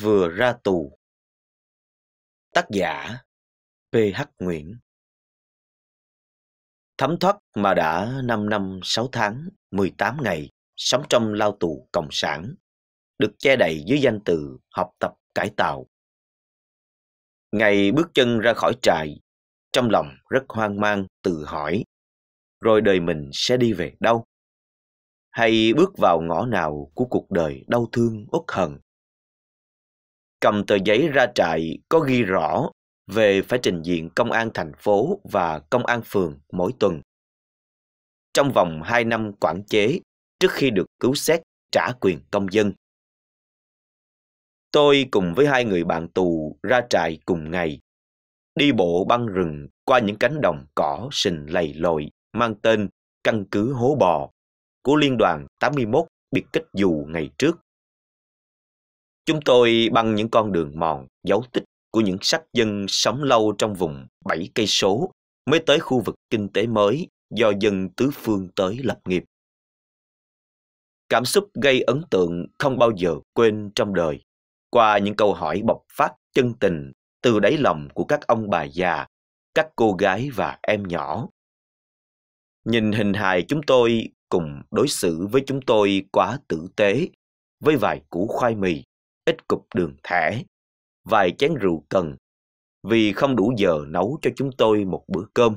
vừa ra tù. Tác giả PH Nguyễn Thấm thoát mà đã 5 năm 6 tháng 18 ngày sống trong lao tù Cộng sản, được che đậy dưới danh từ học tập cải tạo. Ngày bước chân ra khỏi trại, trong lòng rất hoang mang tự hỏi, rồi đời mình sẽ đi về đâu? Hay bước vào ngõ nào của cuộc đời đau thương uất hận? cầm tờ giấy ra trại có ghi rõ về phải trình diện công an thành phố và công an phường mỗi tuần. Trong vòng 2 năm quản chế, trước khi được cứu xét trả quyền công dân. Tôi cùng với hai người bạn tù ra trại cùng ngày, đi bộ băng rừng qua những cánh đồng cỏ sình lầy lội mang tên căn cứ hố bò của Liên đoàn 81 biệt kích dù ngày trước. Chúng tôi băng những con đường mòn, dấu tích của những sắc dân sống lâu trong vùng 7 cây số mới tới khu vực kinh tế mới do dân tứ phương tới lập nghiệp. Cảm xúc gây ấn tượng không bao giờ quên trong đời qua những câu hỏi bộc phát chân tình từ đáy lòng của các ông bà già, các cô gái và em nhỏ. Nhìn hình hài chúng tôi cùng đối xử với chúng tôi quá tử tế với vài củ khoai mì ít cục đường thẻ, vài chén rượu cần, vì không đủ giờ nấu cho chúng tôi một bữa cơm.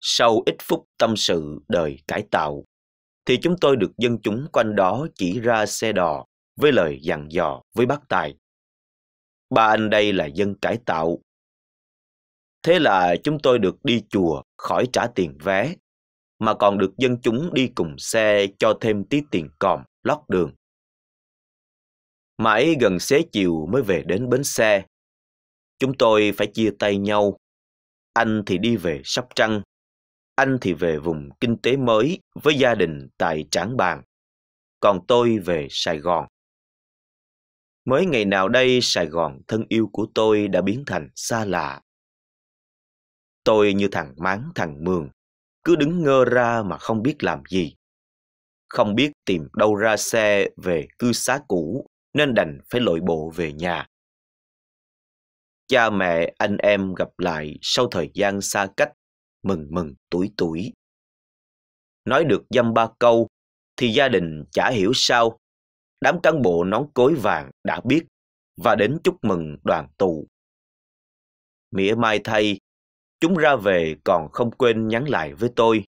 Sau ít phút tâm sự đời cải tạo, thì chúng tôi được dân chúng quanh đó chỉ ra xe đò với lời dặn dò với bác Tài. Ba anh đây là dân cải tạo. Thế là chúng tôi được đi chùa khỏi trả tiền vé, mà còn được dân chúng đi cùng xe cho thêm tí tiền còm lót đường mãi gần xế chiều mới về đến bến xe. Chúng tôi phải chia tay nhau. Anh thì đi về Sóc Trăng, anh thì về vùng kinh tế mới với gia đình tại Trảng Bàng, còn tôi về Sài Gòn. Mới ngày nào đây Sài Gòn thân yêu của tôi đã biến thành xa lạ. Tôi như thằng máng thằng mường, cứ đứng ngơ ra mà không biết làm gì. Không biết tìm đâu ra xe về cư xá cũ nên đành phải lội bộ về nhà. Cha mẹ anh em gặp lại sau thời gian xa cách, mừng mừng tuổi tuổi. Nói được dăm ba câu thì gia đình chả hiểu sao. Đám cán bộ nón cối vàng đã biết và đến chúc mừng đoàn tụ. Mỉa mai thay, chúng ra về còn không quên nhắn lại với tôi.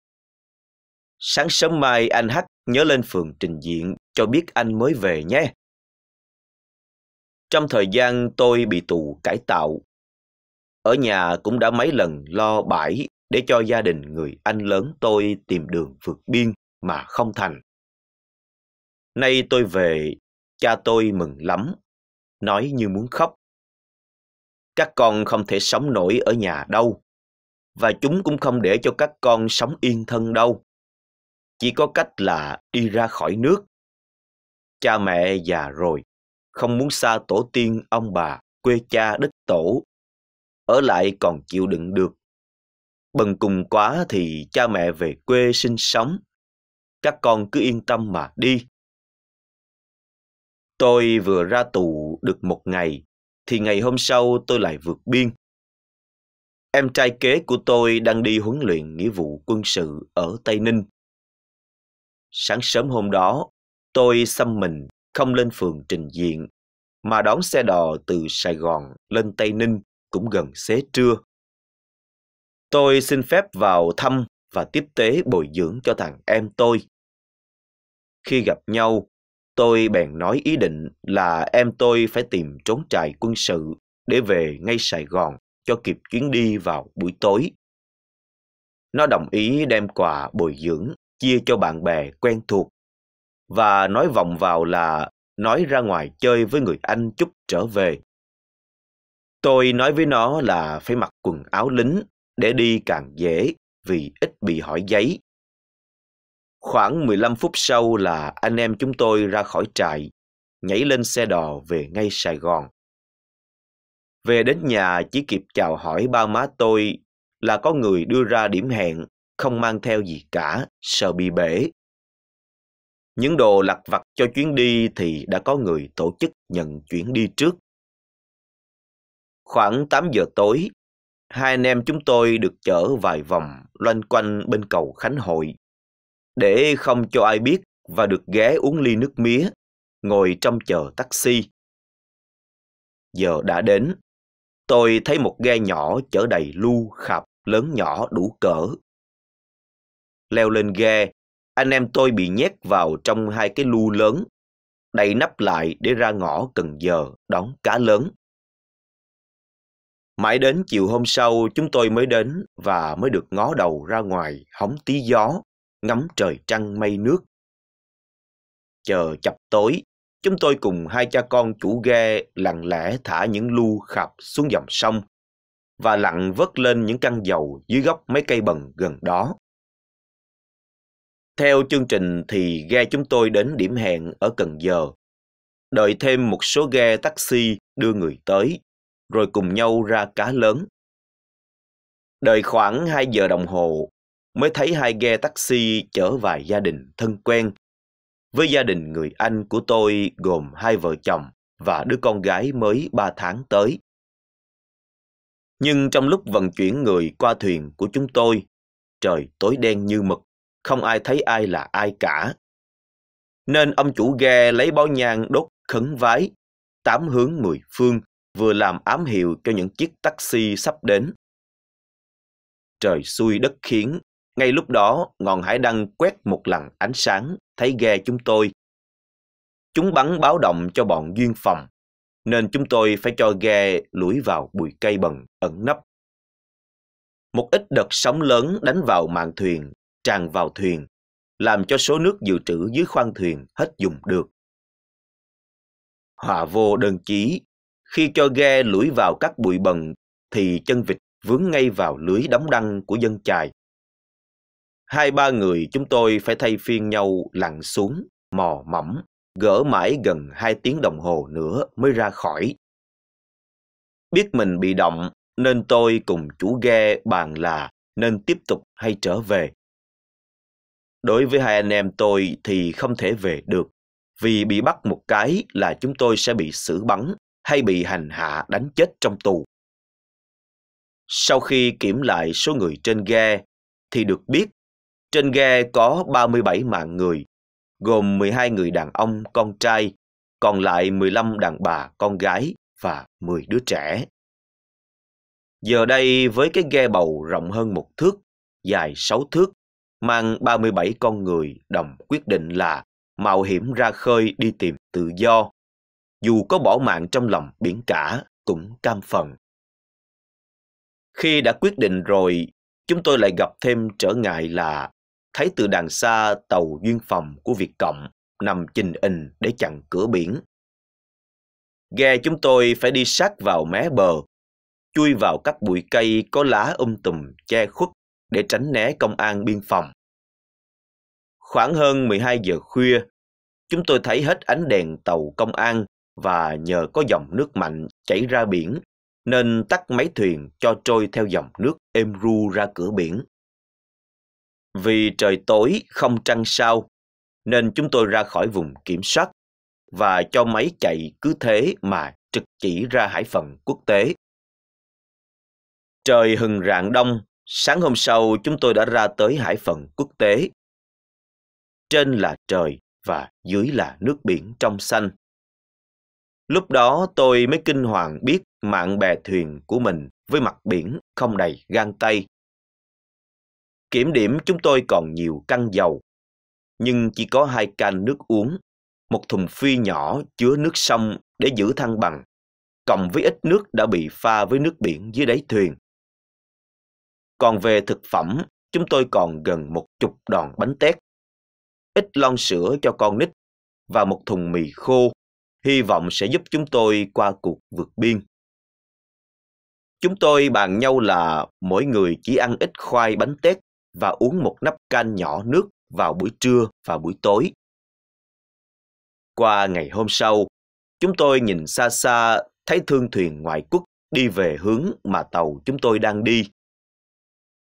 Sáng sớm mai anh Hắc nhớ lên phường trình diện cho biết anh mới về nhé. Trong thời gian tôi bị tù cải tạo, ở nhà cũng đã mấy lần lo bãi để cho gia đình người anh lớn tôi tìm đường vượt biên mà không thành. Nay tôi về, cha tôi mừng lắm, nói như muốn khóc. Các con không thể sống nổi ở nhà đâu, và chúng cũng không để cho các con sống yên thân đâu. Chỉ có cách là đi ra khỏi nước. Cha mẹ già rồi, không muốn xa tổ tiên ông bà, quê cha đất tổ. Ở lại còn chịu đựng được. Bần cùng quá thì cha mẹ về quê sinh sống. Các con cứ yên tâm mà đi. Tôi vừa ra tù được một ngày, thì ngày hôm sau tôi lại vượt biên. Em trai kế của tôi đang đi huấn luyện nghĩa vụ quân sự ở Tây Ninh. Sáng sớm hôm đó, tôi xăm mình không lên phường trình diện, mà đón xe đò từ Sài Gòn lên Tây Ninh cũng gần xế trưa. Tôi xin phép vào thăm và tiếp tế bồi dưỡng cho thằng em tôi. Khi gặp nhau, tôi bèn nói ý định là em tôi phải tìm trốn trại quân sự để về ngay Sài Gòn cho kịp chuyến đi vào buổi tối. Nó đồng ý đem quà bồi dưỡng chia cho bạn bè quen thuộc và nói vòng vào là nói ra ngoài chơi với người anh chút trở về. Tôi nói với nó là phải mặc quần áo lính để đi càng dễ vì ít bị hỏi giấy. Khoảng 15 phút sau là anh em chúng tôi ra khỏi trại, nhảy lên xe đò về ngay Sài Gòn. Về đến nhà chỉ kịp chào hỏi ba má tôi là có người đưa ra điểm hẹn, không mang theo gì cả, sợ bị bể. Những đồ lặt vặt cho chuyến đi thì đã có người tổ chức nhận chuyến đi trước. Khoảng 8 giờ tối, hai anh em chúng tôi được chở vài vòng loanh quanh bên cầu Khánh Hội. Để không cho ai biết và được ghé uống ly nước mía, ngồi trong chờ taxi. Giờ đã đến, tôi thấy một ghe nhỏ chở đầy lu khạp lớn nhỏ đủ cỡ. Leo lên ghe, anh em tôi bị nhét vào trong hai cái lu lớn, đầy nắp lại để ra ngõ Cần Giờ đón cá lớn. Mãi đến chiều hôm sau chúng tôi mới đến và mới được ngó đầu ra ngoài hóng tí gió, ngắm trời trăng mây nước. Chờ chập tối, chúng tôi cùng hai cha con chủ ghe lặng lẽ thả những lu khạp xuống dòng sông và lặng vớt lên những căn dầu dưới gốc mấy cây bần gần đó. Theo chương trình thì ghe chúng tôi đến điểm hẹn ở Cần Giờ. Đợi thêm một số ghe taxi đưa người tới, rồi cùng nhau ra cá lớn. Đợi khoảng 2 giờ đồng hồ mới thấy hai ghe taxi chở vài gia đình thân quen. Với gia đình người Anh của tôi gồm hai vợ chồng và đứa con gái mới 3 tháng tới. Nhưng trong lúc vận chuyển người qua thuyền của chúng tôi, trời tối đen như mực không ai thấy ai là ai cả. Nên ông chủ ghe lấy bó nhang đốt khấn vái, tám hướng mười phương, vừa làm ám hiệu cho những chiếc taxi sắp đến. Trời xui đất khiến, ngay lúc đó ngọn hải đăng quét một lần ánh sáng, thấy ghe chúng tôi. Chúng bắn báo động cho bọn duyên phòng, nên chúng tôi phải cho ghe lủi vào bụi cây bần ẩn nấp. Một ít đợt sóng lớn đánh vào mạn thuyền tràn vào thuyền, làm cho số nước dự trữ dưới khoang thuyền hết dùng được. Họa vô đơn chí, khi cho ghe lủi vào các bụi bần thì chân vịt vướng ngay vào lưới đóng đăng của dân chài. Hai ba người chúng tôi phải thay phiên nhau lặn xuống, mò mẫm, gỡ mãi gần hai tiếng đồng hồ nữa mới ra khỏi. Biết mình bị động nên tôi cùng chủ ghe bàn là nên tiếp tục hay trở về. Đối với hai anh em tôi thì không thể về được, vì bị bắt một cái là chúng tôi sẽ bị xử bắn hay bị hành hạ đánh chết trong tù. Sau khi kiểm lại số người trên ghe, thì được biết trên ghe có 37 mạng người, gồm 12 người đàn ông con trai, còn lại 15 đàn bà con gái và 10 đứa trẻ. Giờ đây với cái ghe bầu rộng hơn một thước, dài 6 thước, mang 37 con người đồng quyết định là mạo hiểm ra khơi đi tìm tự do, dù có bỏ mạng trong lòng biển cả cũng cam phần. Khi đã quyết định rồi, chúng tôi lại gặp thêm trở ngại là thấy từ đằng xa tàu duyên phòng của Việt Cộng nằm chình ình để chặn cửa biển. Ghe chúng tôi phải đi sát vào mé bờ, chui vào các bụi cây có lá um tùm che khuất để tránh né công an biên phòng. Khoảng hơn 12 giờ khuya, chúng tôi thấy hết ánh đèn tàu công an và nhờ có dòng nước mạnh chảy ra biển nên tắt máy thuyền cho trôi theo dòng nước êm ru ra cửa biển. Vì trời tối không trăng sao nên chúng tôi ra khỏi vùng kiểm soát và cho máy chạy cứ thế mà trực chỉ ra hải phận quốc tế. Trời hừng rạng đông Sáng hôm sau, chúng tôi đã ra tới hải phận quốc tế. Trên là trời và dưới là nước biển trong xanh. Lúc đó tôi mới kinh hoàng biết mạng bè thuyền của mình với mặt biển không đầy gan tay. Kiểm điểm chúng tôi còn nhiều căn dầu, nhưng chỉ có hai can nước uống, một thùng phi nhỏ chứa nước sông để giữ thăng bằng, cộng với ít nước đã bị pha với nước biển dưới đáy thuyền còn về thực phẩm, chúng tôi còn gần một chục đòn bánh tét, ít lon sữa cho con nít và một thùng mì khô, hy vọng sẽ giúp chúng tôi qua cuộc vượt biên. Chúng tôi bàn nhau là mỗi người chỉ ăn ít khoai bánh tét và uống một nắp can nhỏ nước vào buổi trưa và buổi tối. Qua ngày hôm sau, chúng tôi nhìn xa xa thấy thương thuyền ngoại quốc đi về hướng mà tàu chúng tôi đang đi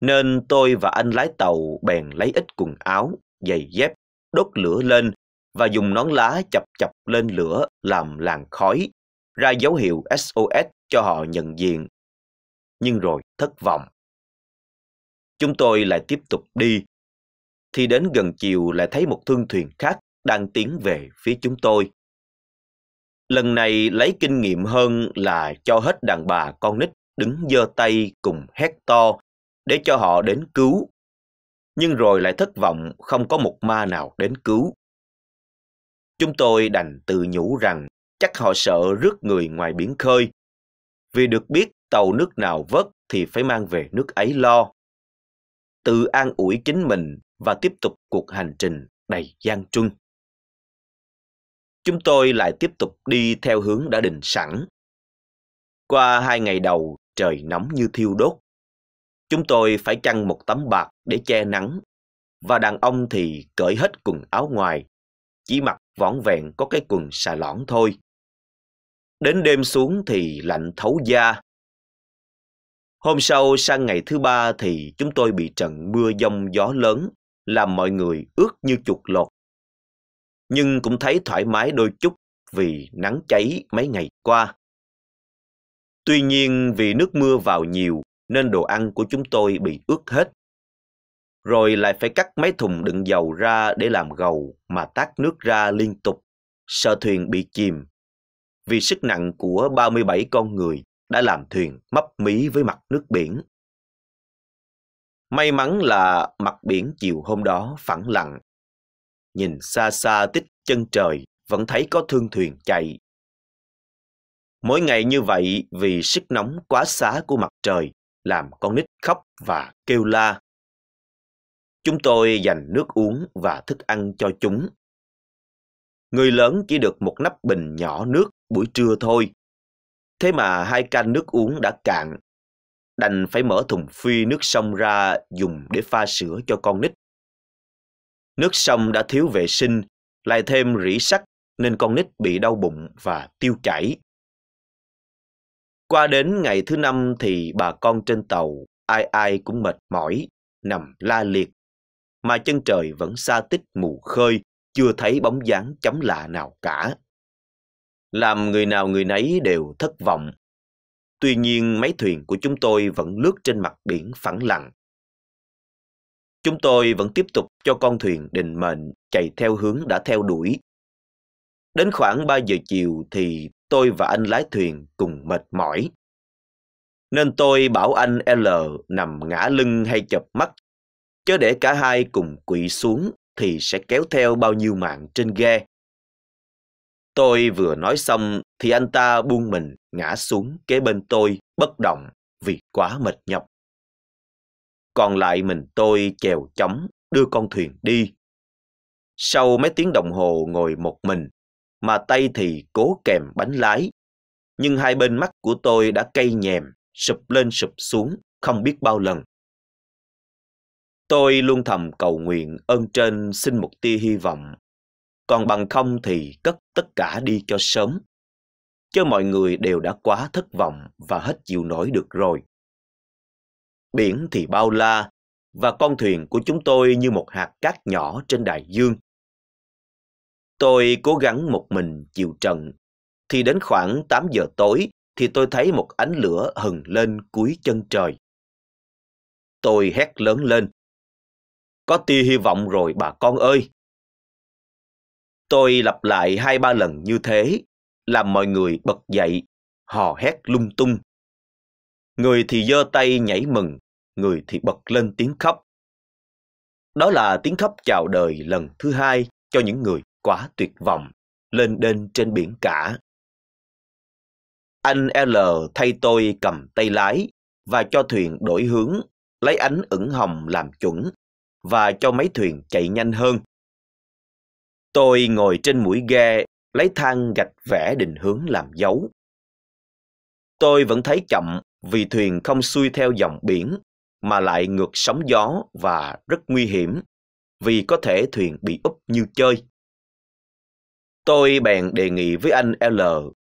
nên tôi và anh lái tàu bèn lấy ít quần áo, giày dép, đốt lửa lên và dùng nón lá chập chập lên lửa làm làn khói, ra dấu hiệu SOS cho họ nhận diện. Nhưng rồi thất vọng. Chúng tôi lại tiếp tục đi. Thì đến gần chiều lại thấy một thương thuyền khác đang tiến về phía chúng tôi. Lần này lấy kinh nghiệm hơn là cho hết đàn bà con nít đứng giơ tay cùng hét to để cho họ đến cứu. Nhưng rồi lại thất vọng không có một ma nào đến cứu. Chúng tôi đành tự nhủ rằng chắc họ sợ rước người ngoài biển khơi. Vì được biết tàu nước nào vớt thì phải mang về nước ấy lo. Tự an ủi chính mình và tiếp tục cuộc hành trình đầy gian truân. Chúng tôi lại tiếp tục đi theo hướng đã định sẵn. Qua hai ngày đầu trời nóng như thiêu đốt. Chúng tôi phải chăn một tấm bạc để che nắng, và đàn ông thì cởi hết quần áo ngoài, chỉ mặc vỏn vẹn có cái quần xà lõn thôi. Đến đêm xuống thì lạnh thấu da. Hôm sau sang ngày thứ ba thì chúng tôi bị trận mưa giông gió lớn, làm mọi người ướt như chuột lột. Nhưng cũng thấy thoải mái đôi chút vì nắng cháy mấy ngày qua. Tuy nhiên vì nước mưa vào nhiều nên đồ ăn của chúng tôi bị ướt hết. Rồi lại phải cắt mấy thùng đựng dầu ra để làm gầu mà tát nước ra liên tục, sợ thuyền bị chìm. Vì sức nặng của 37 con người đã làm thuyền mấp mí với mặt nước biển. May mắn là mặt biển chiều hôm đó phẳng lặng. Nhìn xa xa tích chân trời vẫn thấy có thương thuyền chạy. Mỗi ngày như vậy vì sức nóng quá xá của mặt trời làm con nít khóc và kêu la. Chúng tôi dành nước uống và thức ăn cho chúng. Người lớn chỉ được một nắp bình nhỏ nước buổi trưa thôi. Thế mà hai can nước uống đã cạn. Đành phải mở thùng phi nước sông ra dùng để pha sữa cho con nít. Nước sông đã thiếu vệ sinh, lại thêm rỉ sắt nên con nít bị đau bụng và tiêu chảy. Qua đến ngày thứ năm thì bà con trên tàu ai ai cũng mệt mỏi, nằm la liệt. Mà chân trời vẫn xa tích mù khơi, chưa thấy bóng dáng chấm lạ nào cả. Làm người nào người nấy đều thất vọng. Tuy nhiên máy thuyền của chúng tôi vẫn lướt trên mặt biển phẳng lặng. Chúng tôi vẫn tiếp tục cho con thuyền định mệnh chạy theo hướng đã theo đuổi. Đến khoảng 3 giờ chiều thì tôi và anh lái thuyền cùng mệt mỏi. Nên tôi bảo anh L nằm ngã lưng hay chập mắt, chứ để cả hai cùng quỵ xuống thì sẽ kéo theo bao nhiêu mạng trên ghe. Tôi vừa nói xong thì anh ta buông mình ngã xuống kế bên tôi bất động vì quá mệt nhọc. Còn lại mình tôi chèo chóng đưa con thuyền đi. Sau mấy tiếng đồng hồ ngồi một mình, mà tay thì cố kèm bánh lái. Nhưng hai bên mắt của tôi đã cay nhèm, sụp lên sụp xuống không biết bao lần. Tôi luôn thầm cầu nguyện ơn trên xin một tia hy vọng, còn bằng không thì cất tất cả đi cho sớm. Chứ mọi người đều đã quá thất vọng và hết chịu nổi được rồi. Biển thì bao la, và con thuyền của chúng tôi như một hạt cát nhỏ trên đại dương. Tôi cố gắng một mình chịu trận. Thì đến khoảng 8 giờ tối thì tôi thấy một ánh lửa hừng lên cuối chân trời. Tôi hét lớn lên. Có tia hy vọng rồi bà con ơi. Tôi lặp lại hai ba lần như thế, làm mọi người bật dậy, hò hét lung tung. Người thì giơ tay nhảy mừng, người thì bật lên tiếng khóc. Đó là tiếng khóc chào đời lần thứ hai cho những người quá tuyệt vọng, lên đên trên biển cả. Anh L thay tôi cầm tay lái và cho thuyền đổi hướng, lấy ánh ửng hồng làm chuẩn và cho máy thuyền chạy nhanh hơn. Tôi ngồi trên mũi ghe, lấy thang gạch vẽ định hướng làm dấu. Tôi vẫn thấy chậm vì thuyền không xuôi theo dòng biển mà lại ngược sóng gió và rất nguy hiểm vì có thể thuyền bị úp như chơi. Tôi bèn đề nghị với anh L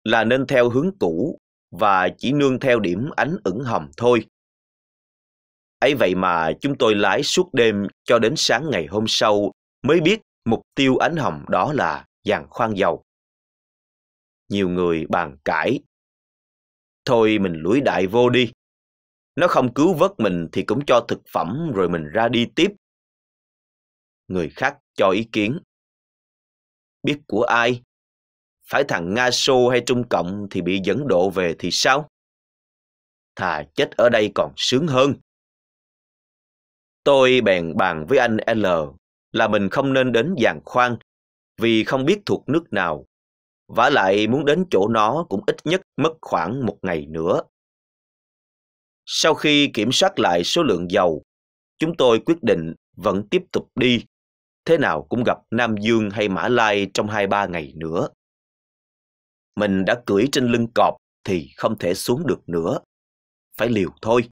là nên theo hướng cũ và chỉ nương theo điểm ánh ửng hầm thôi. Ấy vậy mà chúng tôi lái suốt đêm cho đến sáng ngày hôm sau mới biết mục tiêu ánh hầm đó là dàn khoan dầu. Nhiều người bàn cãi. Thôi mình lũi đại vô đi. Nó không cứu vớt mình thì cũng cho thực phẩm rồi mình ra đi tiếp. Người khác cho ý kiến biết của ai. Phải thằng Nga Xô hay Trung Cộng thì bị dẫn độ về thì sao? Thà chết ở đây còn sướng hơn. Tôi bèn bàn với anh L là mình không nên đến giàn khoan vì không biết thuộc nước nào. vả lại muốn đến chỗ nó cũng ít nhất mất khoảng một ngày nữa. Sau khi kiểm soát lại số lượng dầu, chúng tôi quyết định vẫn tiếp tục đi thế nào cũng gặp Nam Dương hay Mã Lai trong hai ba ngày nữa. Mình đã cưỡi trên lưng cọp thì không thể xuống được nữa. Phải liều thôi.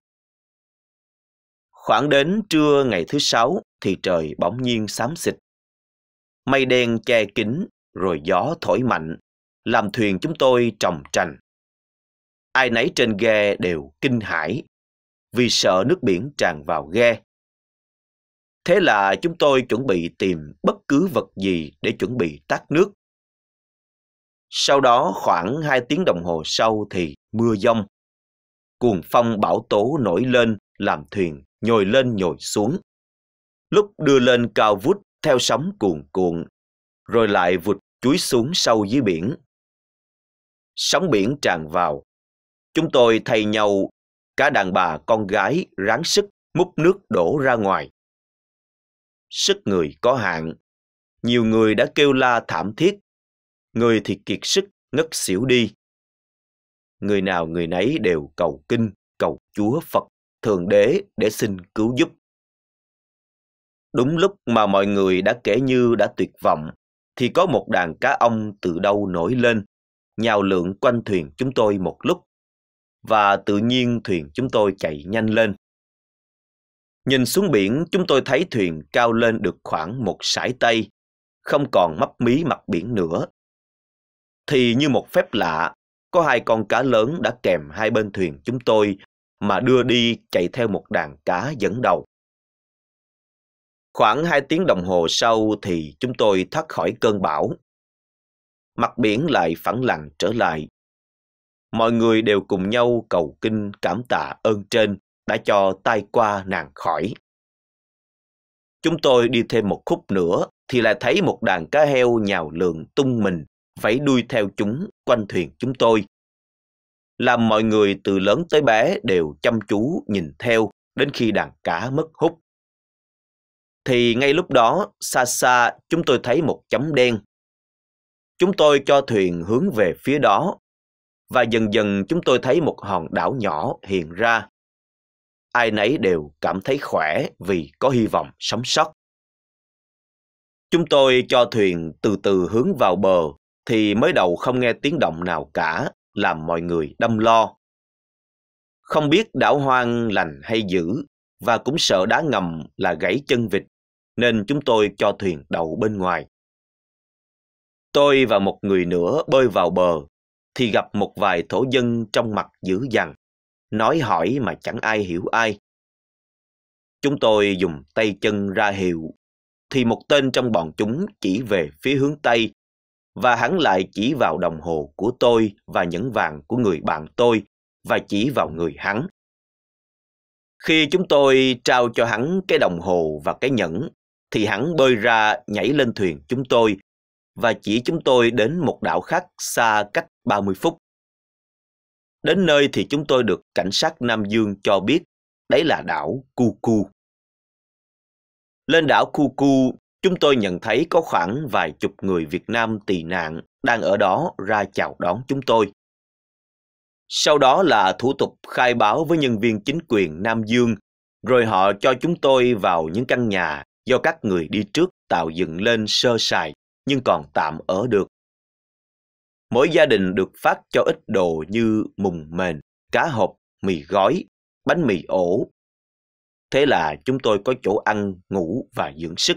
Khoảng đến trưa ngày thứ sáu thì trời bỗng nhiên xám xịt. Mây đen che kín rồi gió thổi mạnh, làm thuyền chúng tôi trồng trành. Ai nấy trên ghe đều kinh hãi vì sợ nước biển tràn vào ghe Thế là chúng tôi chuẩn bị tìm bất cứ vật gì để chuẩn bị tát nước. Sau đó khoảng hai tiếng đồng hồ sau thì mưa dông. Cuồng phong bão tố nổi lên làm thuyền nhồi lên nhồi xuống. Lúc đưa lên cao vút theo sóng cuồn cuộn, rồi lại vụt chúi xuống sâu dưới biển. Sóng biển tràn vào. Chúng tôi thay nhau, cả đàn bà con gái ráng sức múc nước đổ ra ngoài sức người có hạn. Nhiều người đã kêu la thảm thiết, người thì kiệt sức ngất xỉu đi. Người nào người nấy đều cầu kinh, cầu Chúa Phật, Thượng Đế để xin cứu giúp. Đúng lúc mà mọi người đã kể như đã tuyệt vọng, thì có một đàn cá ông từ đâu nổi lên, nhào lượng quanh thuyền chúng tôi một lúc. Và tự nhiên thuyền chúng tôi chạy nhanh lên, Nhìn xuống biển, chúng tôi thấy thuyền cao lên được khoảng một sải tây, không còn mấp mí mặt biển nữa. Thì như một phép lạ, có hai con cá lớn đã kèm hai bên thuyền chúng tôi mà đưa đi chạy theo một đàn cá dẫn đầu. Khoảng hai tiếng đồng hồ sau thì chúng tôi thoát khỏi cơn bão. Mặt biển lại phẳng lặng trở lại. Mọi người đều cùng nhau cầu kinh cảm tạ ơn trên đã cho tay qua nàng khỏi. Chúng tôi đi thêm một khúc nữa thì lại thấy một đàn cá heo nhào lượn tung mình vẫy đuôi theo chúng quanh thuyền chúng tôi. Làm mọi người từ lớn tới bé đều chăm chú nhìn theo đến khi đàn cá mất hút. Thì ngay lúc đó, xa xa chúng tôi thấy một chấm đen. Chúng tôi cho thuyền hướng về phía đó và dần dần chúng tôi thấy một hòn đảo nhỏ hiện ra ai nấy đều cảm thấy khỏe vì có hy vọng sống sót. Chúng tôi cho thuyền từ từ hướng vào bờ thì mới đầu không nghe tiếng động nào cả, làm mọi người đâm lo. Không biết đảo hoang lành hay dữ và cũng sợ đá ngầm là gãy chân vịt nên chúng tôi cho thuyền đậu bên ngoài. Tôi và một người nữa bơi vào bờ thì gặp một vài thổ dân trong mặt dữ dằn nói hỏi mà chẳng ai hiểu ai. Chúng tôi dùng tay chân ra hiệu, thì một tên trong bọn chúng chỉ về phía hướng Tây và hắn lại chỉ vào đồng hồ của tôi và nhẫn vàng của người bạn tôi và chỉ vào người hắn. Khi chúng tôi trao cho hắn cái đồng hồ và cái nhẫn, thì hắn bơi ra nhảy lên thuyền chúng tôi và chỉ chúng tôi đến một đảo khác xa cách 30 phút. Đến nơi thì chúng tôi được cảnh sát Nam Dương cho biết đấy là đảo Cucu. Lên đảo Cucu, chúng tôi nhận thấy có khoảng vài chục người Việt Nam tị nạn đang ở đó ra chào đón chúng tôi. Sau đó là thủ tục khai báo với nhân viên chính quyền Nam Dương, rồi họ cho chúng tôi vào những căn nhà do các người đi trước tạo dựng lên sơ sài nhưng còn tạm ở được Mỗi gia đình được phát cho ít đồ như mùng mền, cá hộp, mì gói, bánh mì ổ. Thế là chúng tôi có chỗ ăn, ngủ và dưỡng sức.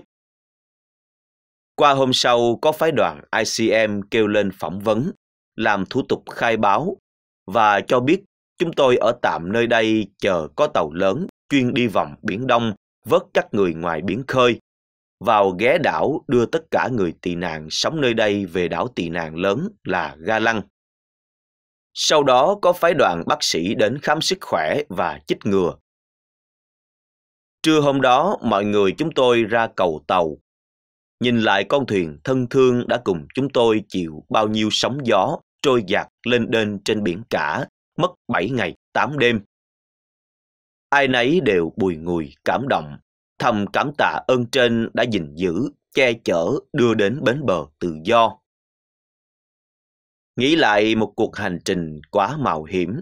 Qua hôm sau, có phái đoàn ICM kêu lên phỏng vấn, làm thủ tục khai báo và cho biết chúng tôi ở tạm nơi đây chờ có tàu lớn chuyên đi vòng Biển Đông vớt các người ngoài biển khơi vào ghé đảo đưa tất cả người tị nạn sống nơi đây về đảo tị nạn lớn là Ga Lăng. Sau đó có phái đoàn bác sĩ đến khám sức khỏe và chích ngừa. Trưa hôm đó, mọi người chúng tôi ra cầu tàu. Nhìn lại con thuyền thân thương đã cùng chúng tôi chịu bao nhiêu sóng gió trôi dạt lên đên trên biển cả, mất 7 ngày 8 đêm. Ai nấy đều bùi ngùi cảm động thầm cảm tạ ơn trên đã gìn giữ, che chở đưa đến bến bờ tự do. Nghĩ lại một cuộc hành trình quá mạo hiểm.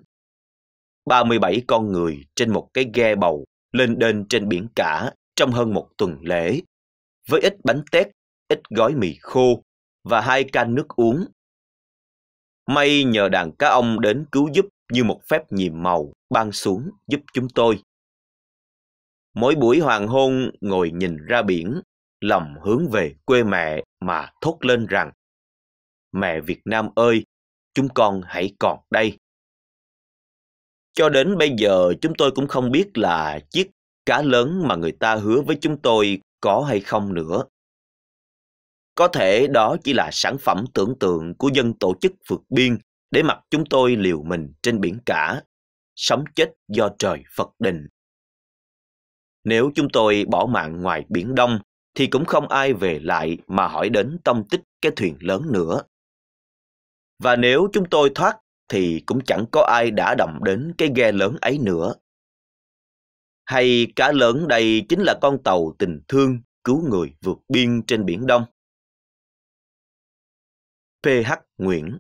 37 con người trên một cái ghe bầu lên đên trên biển cả trong hơn một tuần lễ, với ít bánh tét, ít gói mì khô và hai can nước uống. May nhờ đàn cá ông đến cứu giúp như một phép nhiệm màu ban xuống giúp chúng tôi. Mỗi buổi hoàng hôn ngồi nhìn ra biển, lầm hướng về quê mẹ mà thốt lên rằng Mẹ Việt Nam ơi, chúng con hãy còn đây. Cho đến bây giờ chúng tôi cũng không biết là chiếc cá lớn mà người ta hứa với chúng tôi có hay không nữa. Có thể đó chỉ là sản phẩm tưởng tượng của dân tổ chức vượt biên để mặc chúng tôi liều mình trên biển cả, sống chết do trời Phật định. Nếu chúng tôi bỏ mạng ngoài Biển Đông, thì cũng không ai về lại mà hỏi đến tông tích cái thuyền lớn nữa. Và nếu chúng tôi thoát, thì cũng chẳng có ai đã động đến cái ghe lớn ấy nữa. Hay cá lớn đây chính là con tàu tình thương cứu người vượt biên trên Biển Đông. PH Nguyễn